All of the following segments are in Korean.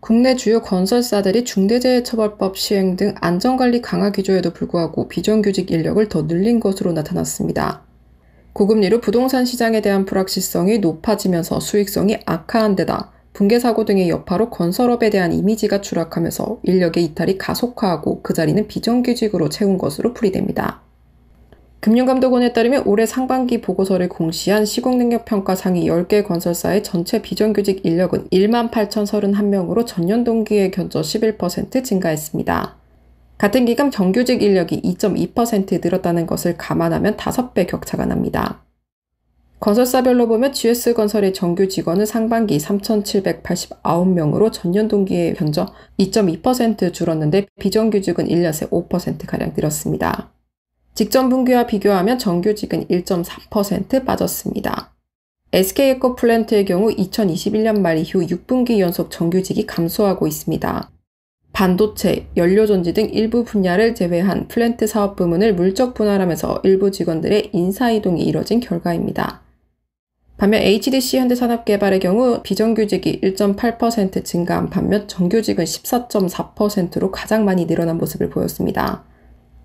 국내 주요 건설사들이 중대재해처벌법 시행 등 안전관리 강화 기조에도 불구하고 비정규직 인력을 더 늘린 것으로 나타났습니다. 고금리로 부동산 시장에 대한 불확실성이 높아지면서 수익성이 악화한 데다 붕괴사고 등의 여파로 건설업에 대한 이미지가 추락하면서 인력의 이탈이 가속화하고 그 자리는 비정규직으로 채운 것으로 풀이됩니다. 금융감독원에 따르면 올해 상반기 보고서를 공시한 시공능력평가 상위 10개 건설사의 전체 비정규직 인력은 1만 8,031명으로 전년 동기에 견적 11% 증가했습니다. 같은 기간 정규직 인력이 2.2% 늘었다는 것을 감안하면 5배 격차가 납니다. 건설사별로 보면 GS건설의 정규 직원은 상반기 3,789명으로 전년 동기에 견적 2.2% 줄었는데 비정규직은 1년새 5%가량 늘었습니다. 직전 분기와 비교하면 정규직은 1.4% 빠졌습니다. SK에코 플랜트의 경우 2021년 말 이후 6분기 연속 정규직이 감소하고 있습니다. 반도체, 연료전지 등 일부 분야를 제외한 플랜트 사업 부문을 물적 분할하면서 일부 직원들의 인사이동이 이뤄진 결과입니다. 반면 HDC 현대산업개발의 경우 비정규직이 1.8% 증가한 반면 정규직은 14.4%로 가장 많이 늘어난 모습을 보였습니다.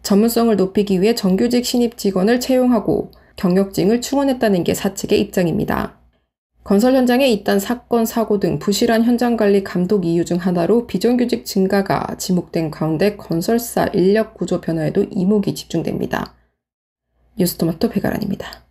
전문성을 높이기 위해 정규직 신입 직원을 채용하고 경력증을 충원했다는 게 사측의 입장입니다. 건설 현장에 있던 사건, 사고 등 부실한 현장 관리 감독 이유 중 하나로 비정규직 증가가 지목된 가운데 건설사 인력 구조 변화에도 이목이 집중됩니다. 뉴스토마토 배가란입니다.